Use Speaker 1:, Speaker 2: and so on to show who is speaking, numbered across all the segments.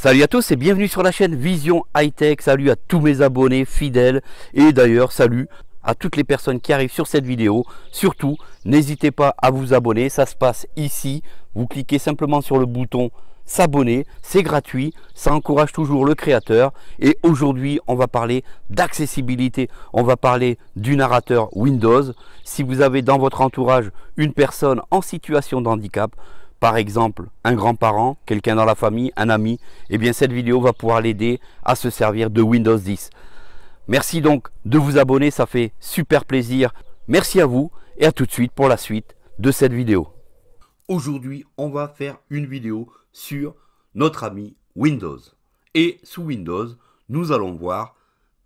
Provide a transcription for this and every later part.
Speaker 1: Salut à tous et bienvenue sur la chaîne Vision High Tech. Salut à tous mes abonnés fidèles et d'ailleurs salut à toutes les personnes qui arrivent sur cette vidéo. Surtout, n'hésitez pas à vous abonner, ça se passe ici. Vous cliquez simplement sur le bouton s'abonner, c'est gratuit, ça encourage toujours le créateur. Et aujourd'hui, on va parler d'accessibilité, on va parler du narrateur Windows. Si vous avez dans votre entourage une personne en situation de handicap, par exemple un grand-parent, quelqu'un dans la famille, un ami, eh bien cette vidéo va pouvoir l'aider à se servir de Windows 10. Merci donc de vous abonner, ça fait super plaisir. Merci à vous et à tout de suite pour la suite de cette vidéo. Aujourd'hui, on va faire une vidéo sur notre ami Windows. Et sous Windows, nous allons voir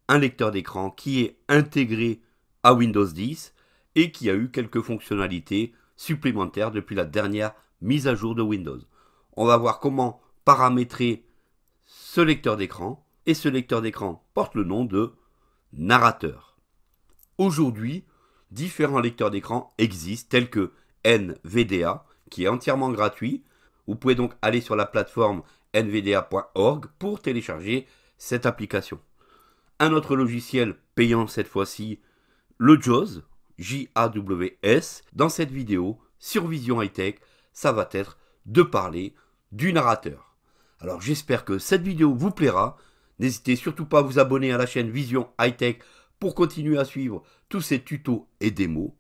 Speaker 1: un lecteur d'écran qui est intégré à Windows 10 et qui a eu quelques fonctionnalités supplémentaires depuis la dernière mise à jour de Windows. On va voir comment paramétrer ce lecteur d'écran et ce lecteur d'écran porte le nom de narrateur. Aujourd'hui, différents lecteurs d'écran existent tels que NVDA qui est entièrement gratuit. Vous pouvez donc aller sur la plateforme nvda.org pour télécharger cette application. Un autre logiciel payant cette fois-ci, le JAWS, Dans cette vidéo, sur Vision High ça va être de parler du narrateur. Alors j'espère que cette vidéo vous plaira. N'hésitez surtout pas à vous abonner à la chaîne Vision High Tech pour continuer à suivre tous ces tutos et démos,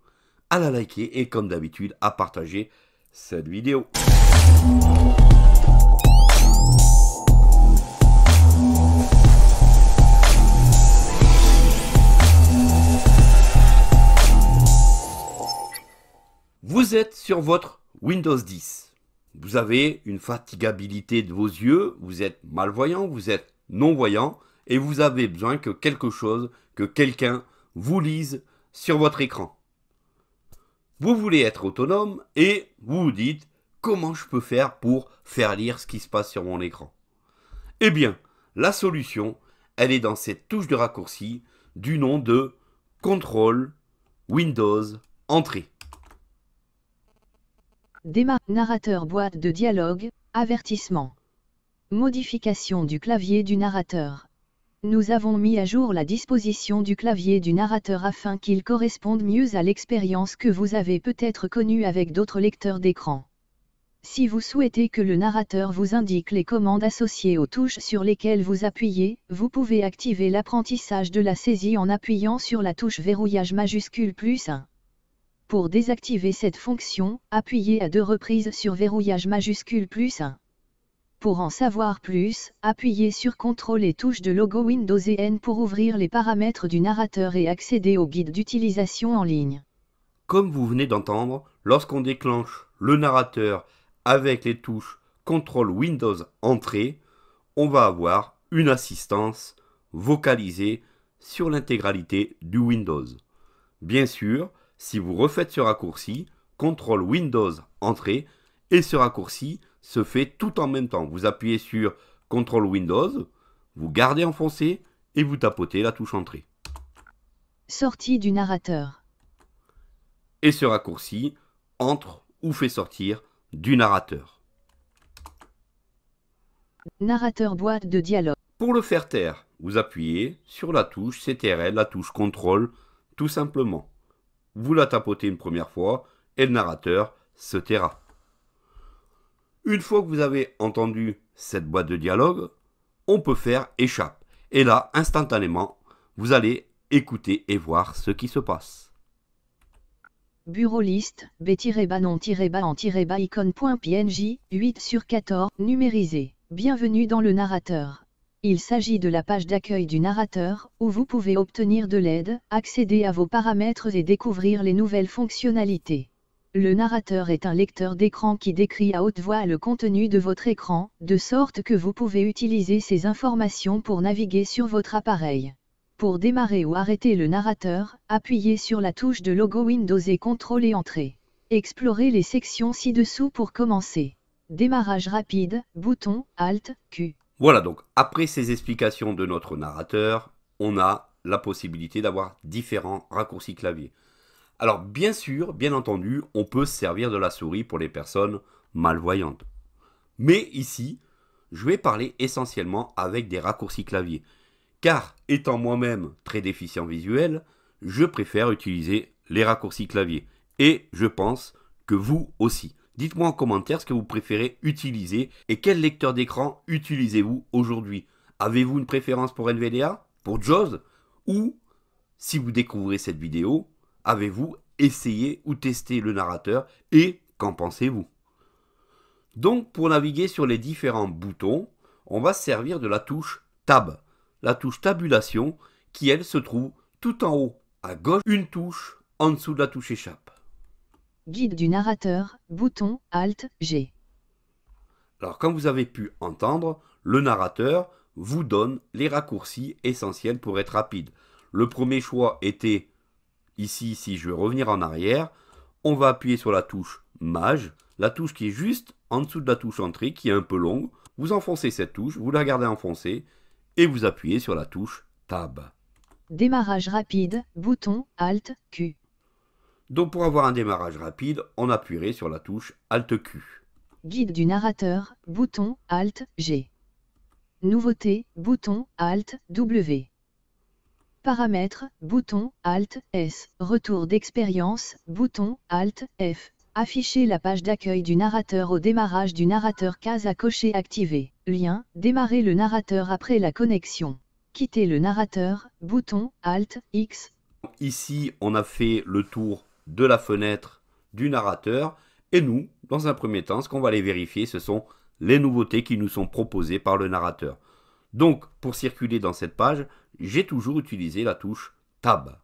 Speaker 1: à la liker et comme d'habitude à partager cette vidéo. Vous êtes sur votre Windows 10. Vous avez une fatigabilité de vos yeux, vous êtes malvoyant, vous êtes non-voyant, et vous avez besoin que quelque chose, que quelqu'un vous lise sur votre écran. Vous voulez être autonome et vous vous dites comment je peux faire pour faire lire ce qui se passe sur mon écran. Eh bien, la solution, elle est dans cette touche de raccourci du nom de contrôle Windows Entrée.
Speaker 2: Déma, narrateur boîte de dialogue, avertissement. Modification du clavier du narrateur. Nous avons mis à jour la disposition du clavier du narrateur afin qu'il corresponde mieux à l'expérience que vous avez peut-être connue avec d'autres lecteurs d'écran. Si vous souhaitez que le narrateur vous indique les commandes associées aux touches sur lesquelles vous appuyez, vous pouvez activer l'apprentissage de la saisie en appuyant sur la touche verrouillage majuscule plus 1. Pour désactiver cette fonction, appuyez à deux reprises sur verrouillage majuscule plus 1. Pour en savoir plus, appuyez sur CTRL et touche de logo Windows et N pour ouvrir les paramètres du narrateur et accéder au guide d'utilisation en ligne.
Speaker 1: Comme vous venez d'entendre, lorsqu'on déclenche le narrateur avec les touches CTRL Windows Entrée, on va avoir une assistance vocalisée sur l'intégralité du Windows. Bien sûr, si vous refaites ce raccourci, CTRL Windows Entrée, et ce raccourci se fait tout en même temps. Vous appuyez sur CTRL Windows, vous gardez enfoncé et vous tapotez la touche Entrée.
Speaker 2: Sortie du narrateur.
Speaker 1: Et ce raccourci entre ou fait sortir du narrateur.
Speaker 2: Narrateur boîte de dialogue. Pour le faire taire,
Speaker 1: vous appuyez sur la touche CTRL, la touche CTRL, tout simplement vous la tapotez une première fois et le narrateur se taira. Une fois que vous avez entendu cette boîte de dialogue, on peut faire échappe. Et là, instantanément, vous allez écouter et voir ce qui se passe.
Speaker 2: Bureau liste, b-banon-banon-icon.png, 8 sur 14, numérisé. Bienvenue dans le narrateur. Il s'agit de la page d'accueil du narrateur, où vous pouvez obtenir de l'aide, accéder à vos paramètres et découvrir les nouvelles fonctionnalités. Le narrateur est un lecteur d'écran qui décrit à haute voix le contenu de votre écran, de sorte que vous pouvez utiliser ces informations pour naviguer sur votre appareil. Pour démarrer ou arrêter le narrateur, appuyez sur la touche de logo Windows et CTRL Entrée. Explorez les sections ci-dessous pour commencer. Démarrage rapide, bouton, Alt, Q.
Speaker 1: Voilà donc, après ces explications de notre narrateur, on a la possibilité d'avoir différents raccourcis clavier. Alors bien sûr, bien entendu, on peut se servir de la souris pour les personnes malvoyantes. Mais ici, je vais parler essentiellement avec des raccourcis clavier. Car étant moi-même très déficient visuel, je préfère utiliser les raccourcis clavier. Et je pense que vous aussi. Dites-moi en commentaire ce que vous préférez utiliser et quel lecteur d'écran utilisez-vous aujourd'hui. Avez-vous une préférence pour NVDA Pour JAWS Ou, si vous découvrez cette vidéo, avez-vous essayé ou testé le narrateur et qu'en pensez-vous Donc, pour naviguer sur les différents boutons, on va se servir de la touche Tab, la touche Tabulation qui, elle, se trouve tout en haut à gauche, une touche en dessous de la touche Échappe.
Speaker 2: Guide du narrateur, bouton Alt G.
Speaker 1: Alors comme vous avez pu entendre, le narrateur vous donne les raccourcis essentiels pour être rapide. Le premier choix était ici, si je veux revenir en arrière, on va appuyer sur la touche Mage, la touche qui est juste en dessous de la touche Entrée, qui est un peu longue. Vous enfoncez cette touche, vous la gardez enfoncée, et vous appuyez sur la touche Tab.
Speaker 2: Démarrage rapide, bouton Alt Q.
Speaker 1: Donc pour avoir un démarrage rapide, on appuierait sur la touche Alt Q.
Speaker 2: Guide du narrateur, bouton Alt G. Nouveauté, bouton Alt W. Paramètres, bouton Alt S. Retour d'expérience, bouton Alt F. Afficher la page d'accueil du narrateur au démarrage du narrateur case à cocher activée. Lien, démarrer le narrateur après la connexion. Quitter le narrateur, bouton Alt X.
Speaker 1: Ici, on a fait le tour de la fenêtre du narrateur. Et nous, dans un premier temps, ce qu'on va aller vérifier, ce sont les nouveautés qui nous sont proposées par le narrateur. Donc, pour circuler dans cette page, j'ai toujours utilisé la touche Tab.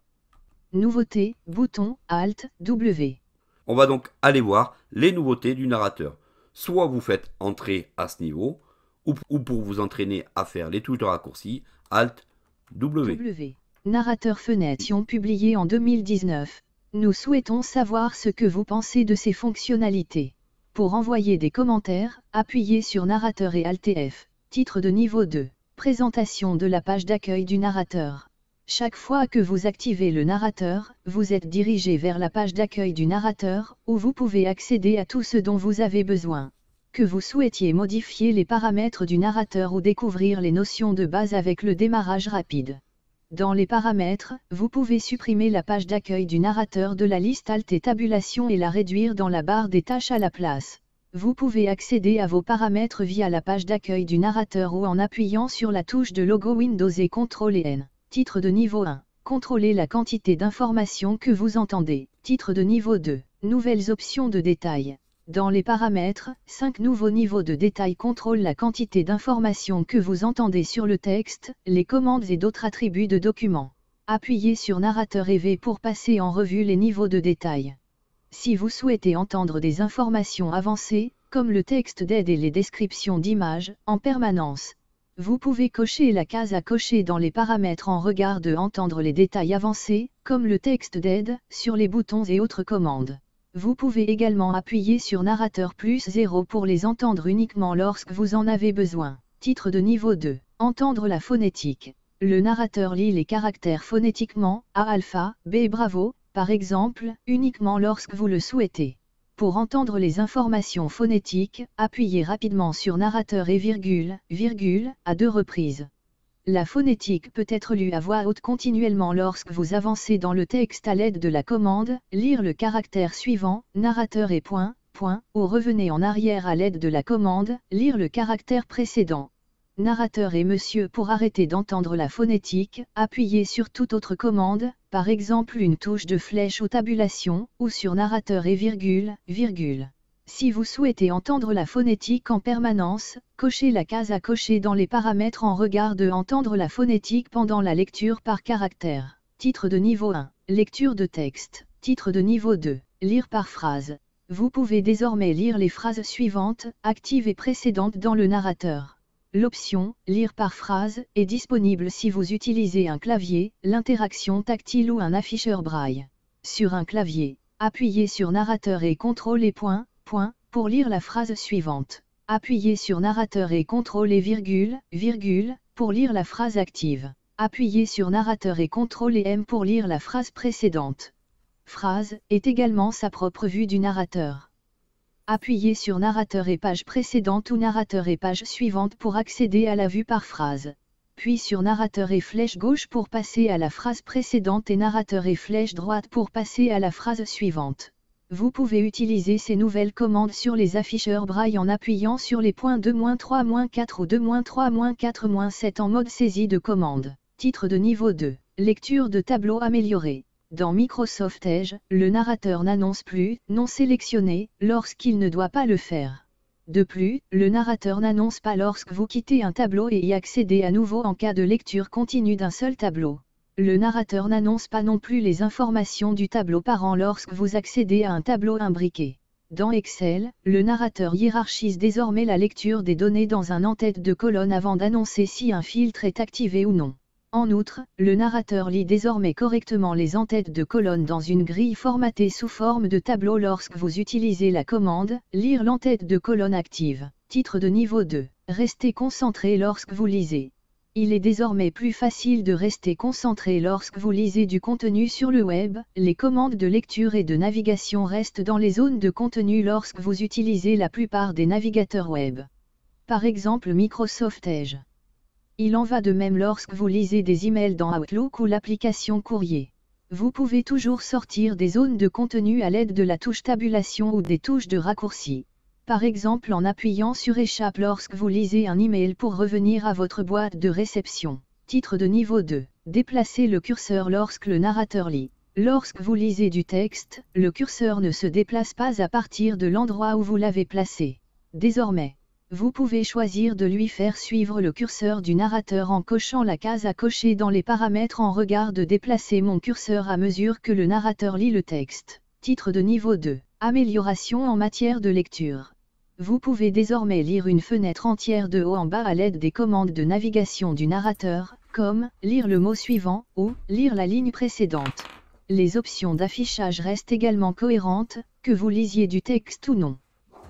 Speaker 2: Nouveauté, bouton, Alt, W.
Speaker 1: On va donc aller voir les nouveautés du narrateur. Soit vous faites entrer à ce niveau, ou, pour vous entraîner à faire les touches raccourcis Alt, W.
Speaker 2: Narrateur fenêtre, publié en 2019. Nous souhaitons savoir ce que vous pensez de ces fonctionnalités. Pour envoyer des commentaires, appuyez sur Narrateur et Alt+F. Titre de niveau 2. Présentation de la page d'accueil du narrateur. Chaque fois que vous activez le narrateur, vous êtes dirigé vers la page d'accueil du narrateur, où vous pouvez accéder à tout ce dont vous avez besoin. Que vous souhaitiez modifier les paramètres du narrateur ou découvrir les notions de base avec le démarrage rapide. Dans les paramètres, vous pouvez supprimer la page d'accueil du narrateur de la liste Alt et Tabulation et la réduire dans la barre des tâches à la place. Vous pouvez accéder à vos paramètres via la page d'accueil du narrateur ou en appuyant sur la touche de logo Windows et CTRL et N. Titre de niveau 1. Contrôlez la quantité d'informations que vous entendez. Titre de niveau 2. Nouvelles options de détail. Dans les paramètres, 5 nouveaux niveaux de détail contrôlent la quantité d'informations que vous entendez sur le texte, les commandes et d'autres attributs de documents. Appuyez sur Narrateur EV pour passer en revue les niveaux de détail. Si vous souhaitez entendre des informations avancées, comme le texte d'aide et les descriptions d'images, en permanence, vous pouvez cocher la case à cocher dans les paramètres en regard de entendre les détails avancés, comme le texte d'aide, sur les boutons et autres commandes. Vous pouvez également appuyer sur narrateur plus 0 pour les entendre uniquement lorsque vous en avez besoin. Titre de niveau 2. Entendre la phonétique. Le narrateur lit les caractères phonétiquement, A alpha, B bravo, par exemple, uniquement lorsque vous le souhaitez. Pour entendre les informations phonétiques, appuyez rapidement sur narrateur et virgule, virgule, à deux reprises. La phonétique peut être lue à voix haute continuellement lorsque vous avancez dans le texte à l'aide de la commande, lire le caractère suivant, narrateur et point, point, ou revenez en arrière à l'aide de la commande, lire le caractère précédent. Narrateur et monsieur pour arrêter d'entendre la phonétique, appuyez sur toute autre commande, par exemple une touche de flèche ou tabulation, ou sur narrateur et virgule, virgule. Si vous souhaitez entendre la phonétique en permanence, cochez la case à cocher dans les paramètres en regard de Entendre la phonétique pendant la lecture par caractère. Titre de niveau 1. Lecture de texte. Titre de niveau 2. Lire par phrase. Vous pouvez désormais lire les phrases suivantes, actives et précédentes dans le narrateur. L'option Lire par phrase est disponible si vous utilisez un clavier, l'interaction tactile ou un afficheur braille. Sur un clavier, appuyez sur Narrateur et contrôle et point Point, pour lire la phrase suivante. Appuyez sur narrateur et Contrôle et virgule, virgule, pour lire la phrase active. Appuyez sur narrateur et Contrôle et M pour lire la phrase précédente. Phrase est également sa propre vue du narrateur. Appuyez sur narrateur et page précédente ou narrateur et page suivante pour accéder à la vue par phrase. Puis sur narrateur et flèche gauche pour passer à la phrase précédente et narrateur et flèche droite pour passer à la phrase suivante vous pouvez utiliser ces nouvelles commandes sur les afficheurs braille en appuyant sur les points 2-3-4 ou 2-3-4-7 en mode saisie de commande. Titre de niveau 2. Lecture de tableau amélioré. Dans Microsoft Edge, le narrateur n'annonce plus non sélectionné lorsqu'il ne doit pas le faire. De plus, le narrateur n'annonce pas lorsque vous quittez un tableau et y accédez à nouveau en cas de lecture continue d'un seul tableau. Le narrateur n'annonce pas non plus les informations du tableau parent lorsque vous accédez à un tableau imbriqué. Dans Excel, le narrateur hiérarchise désormais la lecture des données dans un en-tête de colonne avant d'annoncer si un filtre est activé ou non. En outre, le narrateur lit désormais correctement les en-têtes de colonne dans une grille formatée sous forme de tableau lorsque vous utilisez la commande « Lire l'entête de colonne active », titre de niveau 2. Restez concentré lorsque vous lisez. Il est désormais plus facile de rester concentré lorsque vous lisez du contenu sur le web, les commandes de lecture et de navigation restent dans les zones de contenu lorsque vous utilisez la plupart des navigateurs web. Par exemple Microsoft Edge. Il en va de même lorsque vous lisez des emails dans Outlook ou l'application courrier. Vous pouvez toujours sortir des zones de contenu à l'aide de la touche tabulation ou des touches de raccourci par exemple en appuyant sur échappe lorsque vous lisez un email pour revenir à votre boîte de réception. Titre de niveau 2. Déplacez le curseur lorsque le narrateur lit. Lorsque vous lisez du texte, le curseur ne se déplace pas à partir de l'endroit où vous l'avez placé. Désormais, vous pouvez choisir de lui faire suivre le curseur du narrateur en cochant la case à cocher dans les paramètres en regard de déplacer mon curseur à mesure que le narrateur lit le texte. Titre de niveau 2. Amélioration en matière de lecture. Vous pouvez désormais lire une fenêtre entière de haut en bas à l'aide des commandes de navigation du narrateur, comme « lire le mot suivant » ou « lire la ligne précédente ». Les options d'affichage restent également cohérentes, que vous lisiez du texte ou non.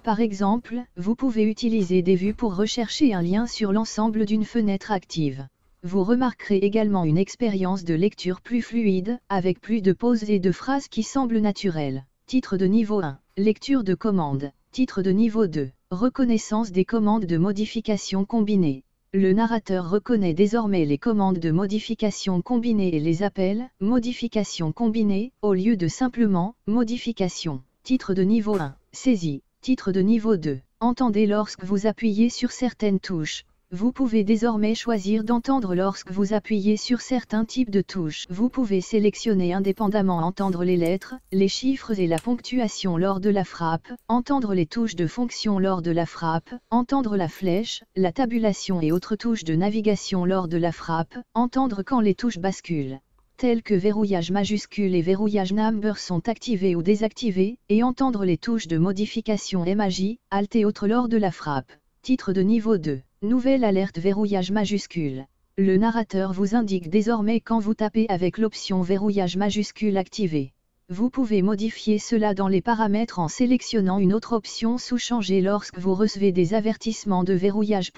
Speaker 2: Par exemple, vous pouvez utiliser des vues pour rechercher un lien sur l'ensemble d'une fenêtre active. Vous remarquerez également une expérience de lecture plus fluide, avec plus de pauses et de phrases qui semblent naturelles. Titre de niveau 1. Lecture de commande. Titre de niveau 2. Reconnaissance des commandes de modification combinées. Le narrateur reconnaît désormais les commandes de modification combinées et les appelle modification combinée au lieu de simplement modification. Titre de niveau 1. Saisie. Titre de niveau 2. Entendez lorsque vous appuyez sur certaines touches, vous pouvez désormais choisir d'entendre lorsque vous appuyez sur certains types de touches. Vous pouvez sélectionner indépendamment entendre les lettres, les chiffres et la ponctuation lors de la frappe, entendre les touches de fonction lors de la frappe, entendre la flèche, la tabulation et autres touches de navigation lors de la frappe, entendre quand les touches basculent tels que verrouillage majuscule et verrouillage number sont activés ou désactivés, et entendre les touches de modification MAJ, Alt et autres lors de la frappe. Titre de niveau 2 Nouvelle alerte verrouillage majuscule. Le narrateur vous indique désormais quand vous tapez avec l'option verrouillage majuscule activée. Vous pouvez modifier cela dans les paramètres en sélectionnant une autre option sous changer lorsque vous recevez des avertissements de verrouillage.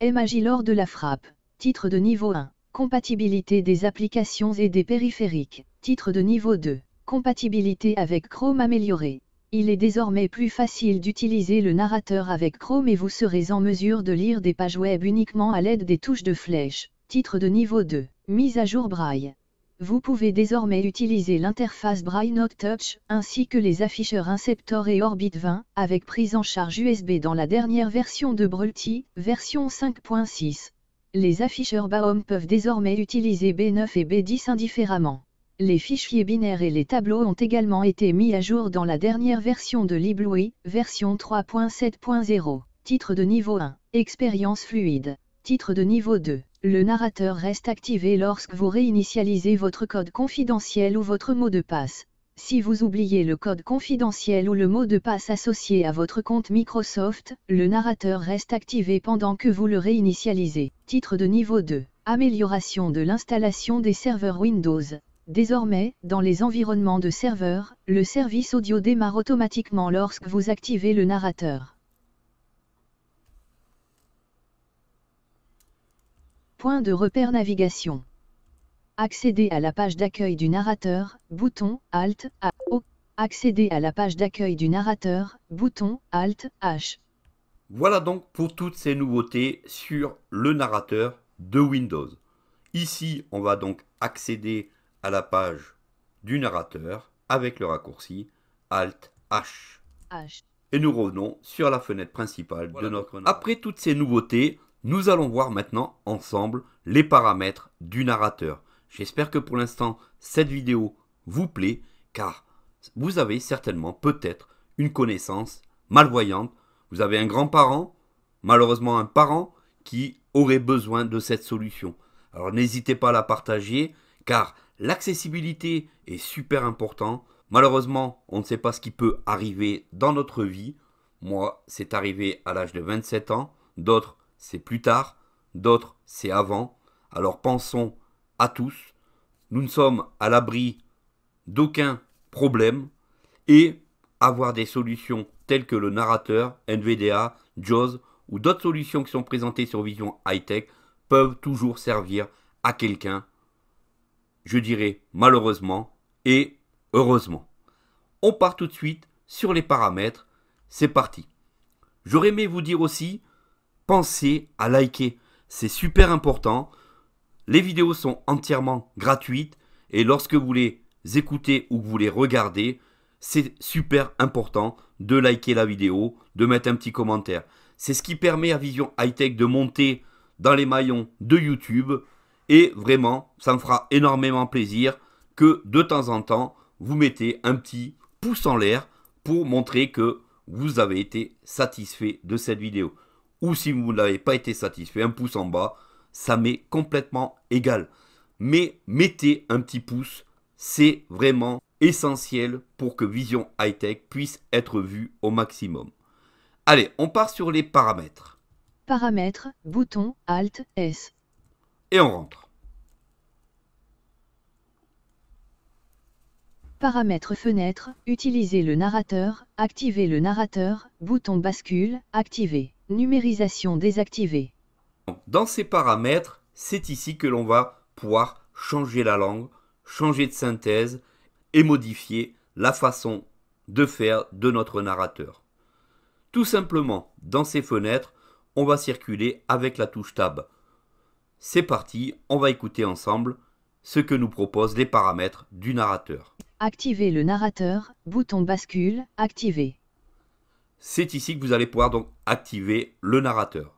Speaker 2: magie lors de la frappe. Titre de niveau 1. Compatibilité des applications et des périphériques. Titre de niveau 2. Compatibilité avec Chrome améliorée. Il est désormais plus facile d'utiliser le narrateur avec Chrome et vous serez en mesure de lire des pages web uniquement à l'aide des touches de flèche. Titre de niveau 2. Mise à jour Braille. Vous pouvez désormais utiliser l'interface Braille Note Touch ainsi que les afficheurs Inceptor et Orbit 20 avec prise en charge USB dans la dernière version de Brulti, version 5.6. Les afficheurs Baum peuvent désormais utiliser B9 et B10 indifféremment les fichiers binaires et les tableaux ont également été mis à jour dans la dernière version de LibLouis, version 3.7.0, titre de niveau 1, expérience fluide, titre de niveau 2. Le narrateur reste activé lorsque vous réinitialisez votre code confidentiel ou votre mot de passe. Si vous oubliez le code confidentiel ou le mot de passe associé à votre compte Microsoft, le narrateur reste activé pendant que vous le réinitialisez. Titre de niveau 2. Amélioration de l'installation des serveurs Windows. Désormais, dans les environnements de serveur, le service audio démarre automatiquement lorsque vous activez le narrateur. Point de repère navigation. Accéder à la page d'accueil du narrateur, bouton Alt A. Accéder à la page d'accueil du narrateur, bouton Alt H.
Speaker 1: Voilà donc pour toutes ces nouveautés sur le narrateur de Windows. Ici, on va donc accéder à à la page du narrateur avec le raccourci Alt H. Et nous revenons sur la fenêtre principale de notre Après toutes ces nouveautés, nous allons voir maintenant ensemble les paramètres du narrateur. J'espère que pour l'instant cette vidéo vous plaît car vous avez certainement peut-être une connaissance malvoyante. Vous avez un grand-parent, malheureusement un parent qui aurait besoin de cette solution. Alors n'hésitez pas à la partager car L'accessibilité est super important. Malheureusement, on ne sait pas ce qui peut arriver dans notre vie. Moi, c'est arrivé à l'âge de 27 ans. D'autres, c'est plus tard. D'autres, c'est avant. Alors pensons à tous. Nous ne sommes à l'abri d'aucun problème. Et avoir des solutions telles que le narrateur, NVDA, JAWS ou d'autres solutions qui sont présentées sur Vision High Tech peuvent toujours servir à quelqu'un je dirais malheureusement et heureusement. On part tout de suite sur les paramètres, c'est parti. J'aurais aimé vous dire aussi, pensez à liker, c'est super important. Les vidéos sont entièrement gratuites et lorsque vous les écoutez ou que vous les regardez, c'est super important de liker la vidéo, de mettre un petit commentaire. C'est ce qui permet à Vision High Tech de monter dans les maillons de YouTube et vraiment, ça me fera énormément plaisir que de temps en temps, vous mettez un petit pouce en l'air pour montrer que vous avez été satisfait de cette vidéo. Ou si vous n'avez pas été satisfait, un pouce en bas, ça m'est complètement égal. Mais mettez un petit pouce, c'est vraiment essentiel pour que Vision Hightech Tech puisse être vue au maximum. Allez, on part sur les paramètres.
Speaker 2: Paramètres, bouton Alt S et on rentre. Paramètres fenêtre, utiliser le narrateur, activer le narrateur, bouton bascule, activer, numérisation désactivée.
Speaker 1: Dans ces paramètres, c'est ici que l'on va pouvoir changer la langue, changer de synthèse et modifier la façon de faire de notre narrateur. Tout simplement, dans ces fenêtres, on va circuler avec la touche Tab. C'est parti, on va écouter ensemble ce que nous proposent les paramètres du narrateur.
Speaker 2: Activer le narrateur, bouton bascule, activer.
Speaker 1: C'est ici que vous allez pouvoir donc activer le narrateur.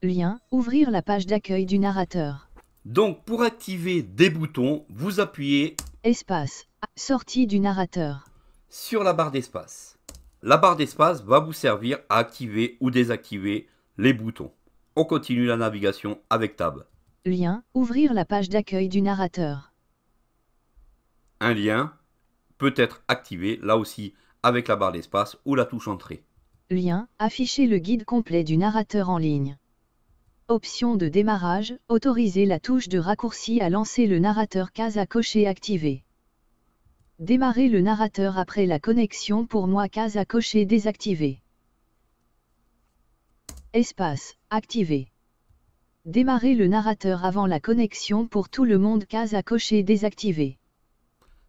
Speaker 2: Lien, ouvrir la page d'accueil du narrateur.
Speaker 1: Donc pour activer des boutons, vous appuyez
Speaker 2: Espace, sortie du narrateur. Sur
Speaker 1: la barre d'espace. La barre d'espace va vous servir à activer ou désactiver les boutons. On continue la navigation avec Tab.
Speaker 2: Lien, ouvrir la page d'accueil du narrateur.
Speaker 1: Un lien peut être activé, là aussi, avec la barre d'espace ou la touche Entrée.
Speaker 2: Lien, afficher le guide complet du narrateur en ligne. Option de démarrage, autoriser la touche de raccourci à lancer le narrateur case à cocher activé. Démarrer le narrateur après la connexion pour moi case à cocher désactivée. Espace, activé. Démarrer le narrateur avant la connexion pour tout le monde case à cocher désactivée.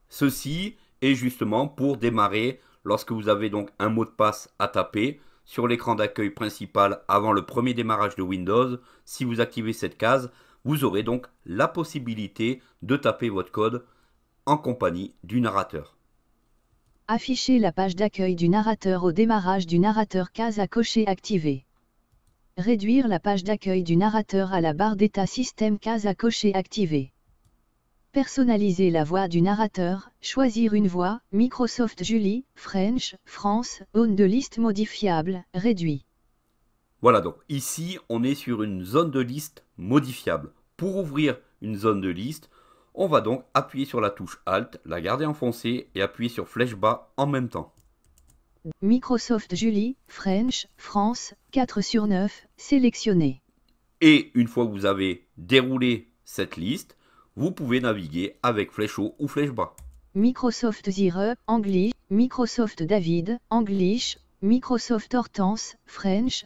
Speaker 1: Ceci est justement pour démarrer lorsque vous avez donc un mot de passe à taper sur l'écran d'accueil principal avant le premier démarrage de Windows. Si vous activez cette case, vous aurez donc la possibilité de taper votre code en compagnie du narrateur.
Speaker 2: Afficher la page d'accueil du narrateur au démarrage du narrateur case à cocher activée. Réduire la page d'accueil du narrateur à la barre d'état système case à cocher activée. Personnaliser la voix du narrateur, choisir une voix, Microsoft Julie, French, France, zone de liste modifiable, réduit.
Speaker 1: Voilà donc, ici on est sur une zone de liste modifiable. Pour ouvrir une zone de liste, on va donc appuyer sur la touche Alt, la garder enfoncée et appuyer sur flèche bas en même temps.
Speaker 2: Microsoft Julie, French, France, 4 sur 9, sélectionné.
Speaker 1: Et une fois que vous avez déroulé cette liste, vous pouvez naviguer avec flèche haut ou flèche bas.
Speaker 2: Microsoft Zire, English, Microsoft David, English, Microsoft Hortense, French,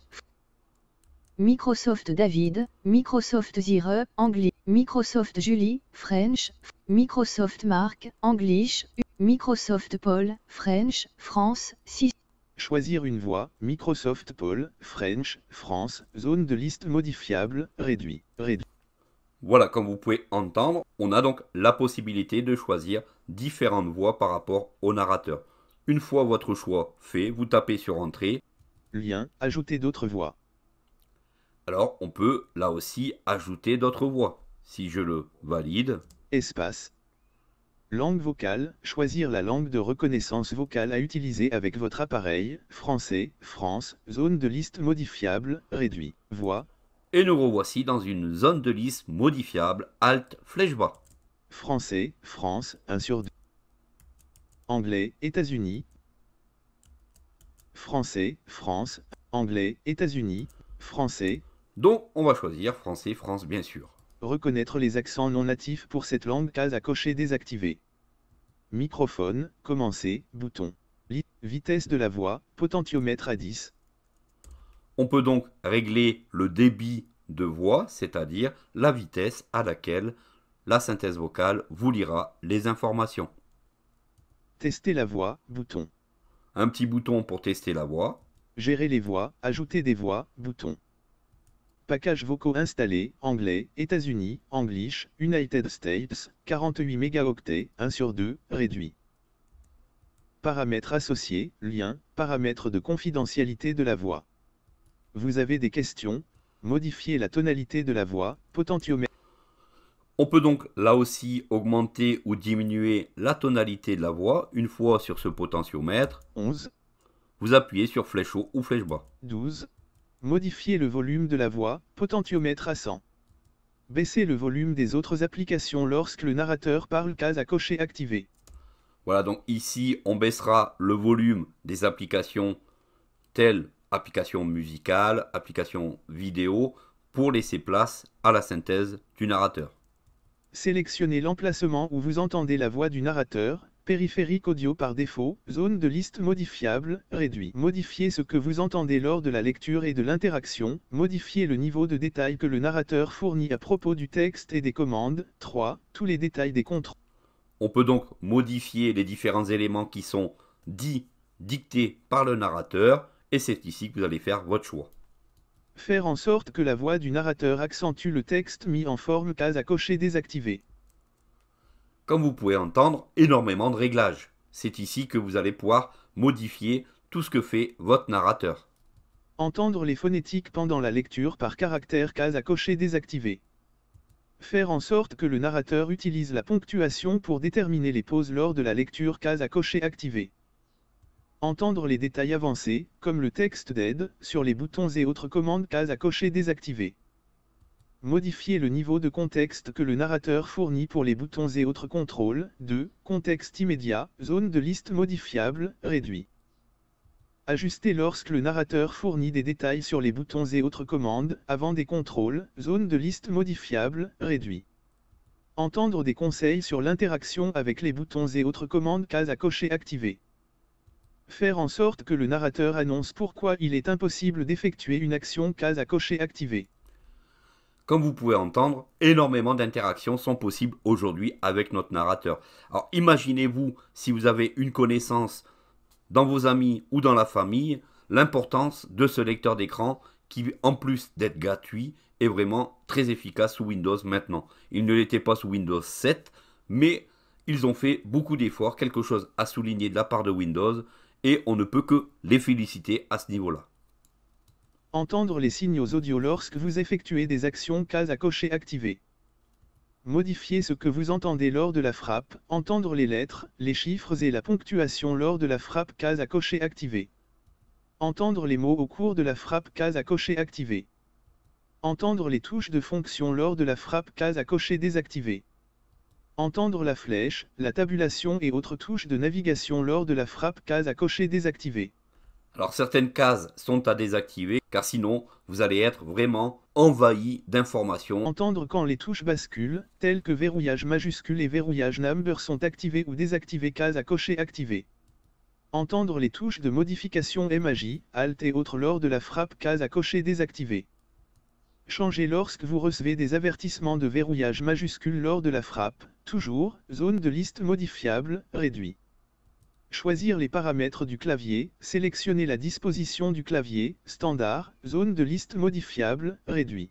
Speaker 2: Microsoft David, Microsoft Zire, English, Microsoft Julie, French, Microsoft Marc, English, Microsoft Paul, French, France, 6.
Speaker 3: Choisir une voix. Microsoft Paul, French, France, zone de liste modifiable,
Speaker 1: réduit, réduit. Voilà, comme vous pouvez entendre, on a donc la possibilité de choisir différentes voix par rapport au narrateur. Une fois votre choix fait, vous tapez sur Entrée. Lien, ajouter d'autres voix. Alors, on peut là aussi
Speaker 3: ajouter d'autres voix. Si je le valide. Espace, Langue vocale, choisir la langue de reconnaissance vocale à utiliser avec votre appareil, français, France, zone de liste modifiable, réduit, voix. Et nous revoici
Speaker 1: dans une zone de liste modifiable, alt, flèche bas. Français, France, 1
Speaker 3: sur 2. Anglais, États-Unis. Français, France, Anglais, États-Unis, Français. Donc on va choisir Français, France bien sûr. Reconnaître les accents non natifs pour cette langue case à cocher désactivée. Microphone, commencer, bouton. lit, vitesse de la voix, potentiomètre à 10. On peut donc régler le débit de voix,
Speaker 1: c'est-à-dire la vitesse à laquelle la synthèse vocale vous lira les informations. Tester la voix, bouton. Un petit bouton pour tester la
Speaker 3: voix. Gérer les voix, ajouter des voix, bouton. Package vocaux installés, anglais, États-Unis, English, United States, 48 mégaoctets, 1 sur 2, réduit. Paramètres associés, lien, paramètres de confidentialité de la voix. Vous avez des questions Modifier la tonalité de la voix, potentiomètre. On peut donc là aussi augmenter ou diminuer
Speaker 1: la tonalité de la voix une fois sur ce potentiomètre. 11. Vous appuyez
Speaker 3: sur flèche haut ou flèche bas. 12. Modifier le volume de la voix, potentiomètre à 100. Baisser le volume des autres applications lorsque le narrateur parle case à cocher activé.
Speaker 1: Voilà, donc ici, on baissera le volume des applications telles applications musicales, applications vidéo, pour laisser place à la synthèse du narrateur.
Speaker 3: Sélectionnez l'emplacement où vous entendez la voix du narrateur, Périphérique audio par défaut, zone de liste modifiable, réduit. Modifier ce que vous entendez lors de la lecture et de l'interaction, Modifier le niveau de détail que le narrateur fournit à propos du texte et des commandes. 3. Tous les détails des contrôles. On peut
Speaker 1: donc modifier les différents éléments qui sont dits, dictés par le narrateur,
Speaker 3: et c'est ici que vous allez faire votre choix. Faire en sorte que la voix du narrateur accentue le texte mis en forme case à cocher désactivé comme vous pouvez entendre,
Speaker 1: énormément de réglages. C'est ici que vous allez pouvoir modifier tout ce que fait votre
Speaker 3: narrateur. Entendre les phonétiques pendant la lecture par caractère case à cocher désactivé. Faire en sorte que le narrateur utilise la ponctuation pour déterminer les pauses lors de la lecture case à cocher activée. Entendre les détails avancés, comme le texte d'aide, sur les boutons et autres commandes case à cocher désactivée. Modifier le niveau de contexte que le narrateur fournit pour les boutons et autres contrôles. 2. Contexte immédiat, zone de liste modifiable, réduit. Ajuster lorsque le narrateur fournit des détails sur les boutons et autres commandes, avant des contrôles, zone de liste modifiable, réduit. Entendre des conseils sur l'interaction avec les boutons et autres commandes case à cocher activée. Faire en sorte que le narrateur annonce pourquoi il est impossible d'effectuer une action case à cocher activée.
Speaker 1: Comme vous pouvez entendre, énormément d'interactions sont possibles aujourd'hui avec notre narrateur. Alors imaginez-vous si vous avez une connaissance dans vos amis ou dans la famille, l'importance de ce lecteur d'écran qui, en plus d'être gratuit, est vraiment très efficace sous Windows maintenant. Il ne l'était pas sous Windows 7, mais ils ont fait beaucoup d'efforts, quelque chose à souligner de la part de Windows, et on ne peut que les féliciter
Speaker 3: à ce niveau-là. Entendre les signaux audio lorsque vous effectuez des actions case à cocher activée. Modifier ce que vous entendez lors de la frappe, entendre les lettres, les chiffres et la ponctuation lors de la frappe case à cocher activée. Entendre les mots au cours de la frappe case à cocher activée. Entendre les touches de fonction lors de la frappe case à cocher désactivée. Entendre la flèche, la tabulation et autres touches de navigation lors de la frappe case à cocher désactivée. Alors
Speaker 1: certaines cases sont à désactiver car sinon vous allez être vraiment envahi d'informations.
Speaker 3: Entendre quand les touches basculent, telles que verrouillage majuscule et verrouillage number sont activées ou désactivées cases à cocher activées. Entendre les touches de modification MAJ, Alt et autres lors de la frappe case à cocher désactivée. Changer lorsque vous recevez des avertissements de verrouillage majuscule lors de la frappe, toujours, zone de liste modifiable, réduit choisir les paramètres du clavier, sélectionner la disposition du clavier, standard, zone de liste modifiable, réduit.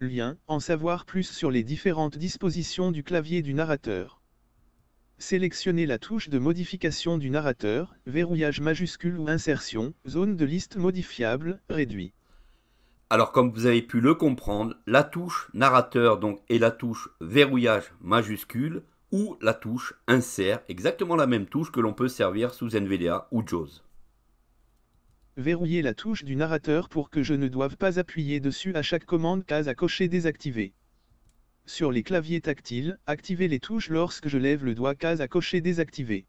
Speaker 3: Lien, en savoir plus sur les différentes dispositions du clavier du narrateur. Sélectionner la touche de modification du narrateur, verrouillage majuscule ou insertion, zone de liste modifiable, réduit. Alors comme vous avez pu le comprendre, la
Speaker 1: touche narrateur donc, et la touche verrouillage majuscule ou la touche insert, exactement la même touche que l'on peut servir sous NVDA ou JAWS.
Speaker 3: Verrouillez la touche du narrateur pour que je ne doive pas appuyer dessus à chaque commande case à cocher désactivée. Sur les claviers tactiles, activez les touches lorsque je lève le doigt case à cocher désactivée.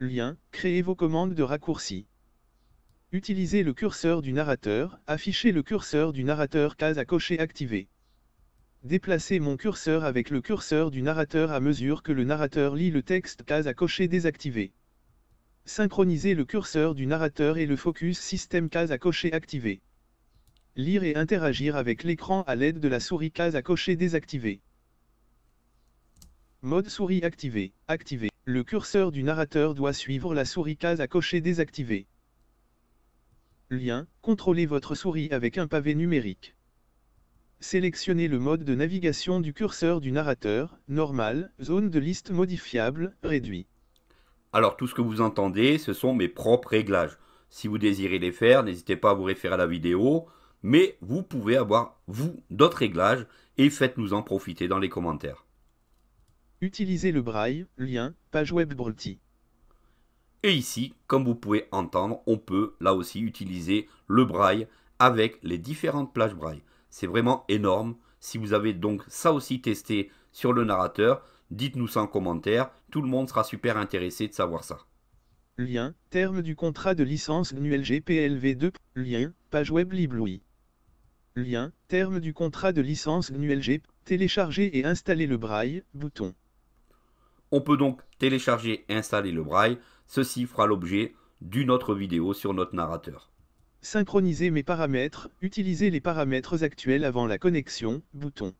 Speaker 3: Lien, créez vos commandes de raccourci. Utilisez le curseur du narrateur, affichez le curseur du narrateur case à cocher activée. Déplacer mon curseur avec le curseur du narrateur à mesure que le narrateur lit le texte case à cocher désactivé. Synchroniser le curseur du narrateur et le focus système case à cocher activé. Lire et interagir avec l'écran à l'aide de la souris case à cocher désactivé. Mode souris activé, activé. Le curseur du narrateur doit suivre la souris case à cocher désactivé. Lien, contrôlez votre souris avec un pavé numérique. Sélectionnez le mode de navigation du curseur du narrateur, normal, zone de liste modifiable, réduit. Alors tout ce que vous entendez, ce sont mes propres réglages. Si vous
Speaker 1: désirez les faire, n'hésitez pas à vous référer à la vidéo, mais vous pouvez avoir, vous, d'autres réglages et faites-nous en profiter dans les commentaires. Utilisez le
Speaker 3: braille, lien, page web Brulti.
Speaker 1: Et ici, comme vous pouvez entendre, on peut là aussi utiliser le braille avec les différentes plages braille. C'est vraiment énorme. Si vous avez donc ça aussi testé sur le narrateur, dites-nous ça en commentaire.
Speaker 3: Tout le monde sera super intéressé de savoir ça. Lien, terme du contrat de licence GNU GPLv 2 Lien, page web Libloui. Lien, terme du contrat de licence GNU télécharger et installer le braille, bouton. On peut
Speaker 1: donc télécharger et installer le braille. Ceci fera l'objet d'une autre vidéo sur notre
Speaker 3: narrateur. Synchroniser mes paramètres, utiliser les paramètres actuels avant la connexion, bouton.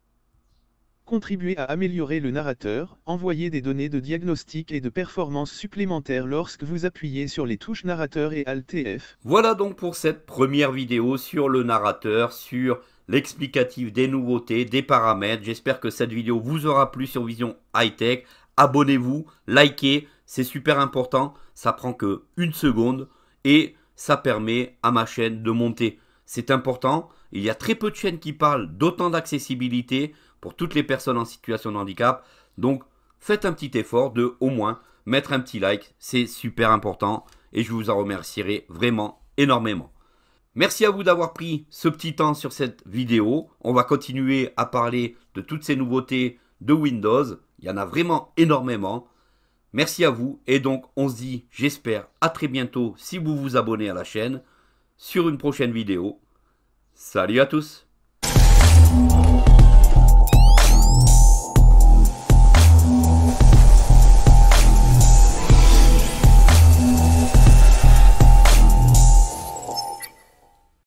Speaker 3: Contribuer à améliorer le narrateur, envoyer des données de diagnostic et de performance supplémentaires lorsque vous appuyez sur les touches narrateur et Alt+F. Voilà donc pour cette première vidéo sur le narrateur, sur l'explicatif des
Speaker 1: nouveautés, des paramètres. J'espère que cette vidéo vous aura plu sur Vision High Tech. Abonnez-vous, likez, c'est super important, ça prend que une seconde et ça permet à ma chaîne de monter. C'est important. Il y a très peu de chaînes qui parlent d'autant d'accessibilité pour toutes les personnes en situation de handicap. Donc, faites un petit effort de au moins mettre un petit like. C'est super important et je vous en remercierai vraiment énormément. Merci à vous d'avoir pris ce petit temps sur cette vidéo. On va continuer à parler de toutes ces nouveautés de Windows. Il y en a vraiment énormément. Merci à vous et donc on se dit, j'espère, à très bientôt si vous vous abonnez à la chaîne sur une prochaine vidéo. Salut à tous